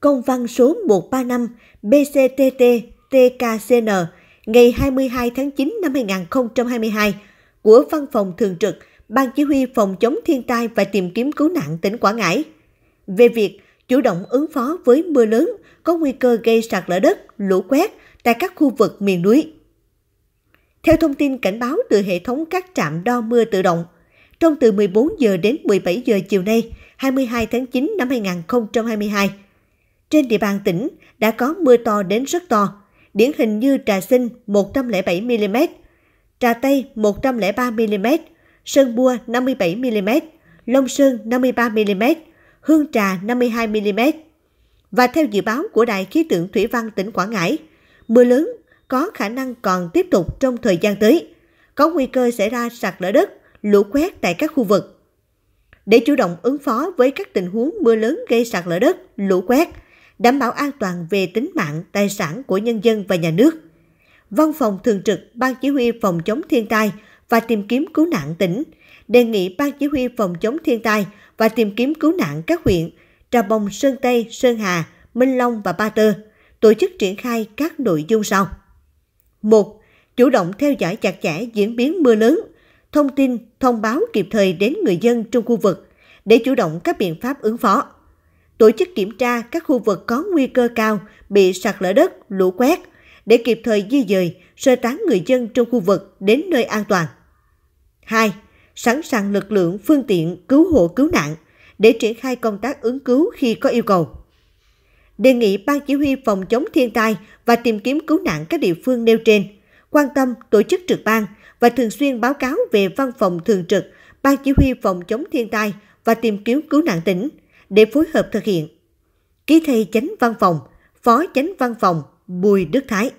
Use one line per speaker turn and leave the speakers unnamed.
công văn số 135 BCTT TKCN ngày 22 tháng 9 năm 2022 của Văn phòng Thường trực Ban Chỉ huy Phòng chống thiên tai và tìm kiếm cứu nạn tỉnh Quảng Ngãi về việc chủ động ứng phó với mưa lớn có nguy cơ gây sạt lở đất, lũ quét tại các khu vực miền núi. Theo thông tin cảnh báo từ hệ thống các trạm đo mưa tự động, trong từ 14 giờ đến 17 giờ chiều nay, 22 tháng 9 năm 2022, trên địa bàn tỉnh đã có mưa to đến rất to, điển hình như Trà Sinh 107mm, Trà Tây 103mm, Sơn Bua 57mm, Long Sơn 53mm, Hương Trà 52mm. Và theo dự báo của Đài Khí tượng Thủy văn tỉnh Quảng Ngãi, mưa lớn có khả năng còn tiếp tục trong thời gian tới, có nguy cơ xảy ra sạt lở đất, lũ quét tại các khu vực. Để chủ động ứng phó với các tình huống mưa lớn gây sạt lở đất, lũ quét, đảm bảo an toàn về tính mạng, tài sản của nhân dân và nhà nước. Văn phòng Thường trực Ban Chỉ huy Phòng chống thiên tai và tìm kiếm cứu nạn tỉnh đề nghị Ban Chỉ huy Phòng chống thiên tai và tìm kiếm cứu nạn các huyện Trà Bồng, Sơn Tây, Sơn Hà, Minh Long và Ba Tơ tổ chức triển khai các nội dung sau. 1. Chủ động theo dõi chặt chẽ diễn biến mưa lớn, thông tin, thông báo kịp thời đến người dân trong khu vực để chủ động các biện pháp ứng phó tổ chức kiểm tra các khu vực có nguy cơ cao bị sạt lở đất, lũ quét để kịp thời di dời, sơ tán người dân trong khu vực đến nơi an toàn. 2. Sẵn sàng lực lượng phương tiện cứu hộ cứu nạn để triển khai công tác ứng cứu khi có yêu cầu. Đề nghị Ban Chỉ huy Phòng chống thiên tai và tìm kiếm cứu nạn các địa phương nêu trên quan tâm tổ chức trực ban và thường xuyên báo cáo về văn phòng thường trực Ban Chỉ huy Phòng chống thiên tai và tìm kiếm cứu nạn tỉnh – để phối hợp thực hiện. Ký thay chánh văn phòng, phó chánh văn phòng Bùi Đức Thái.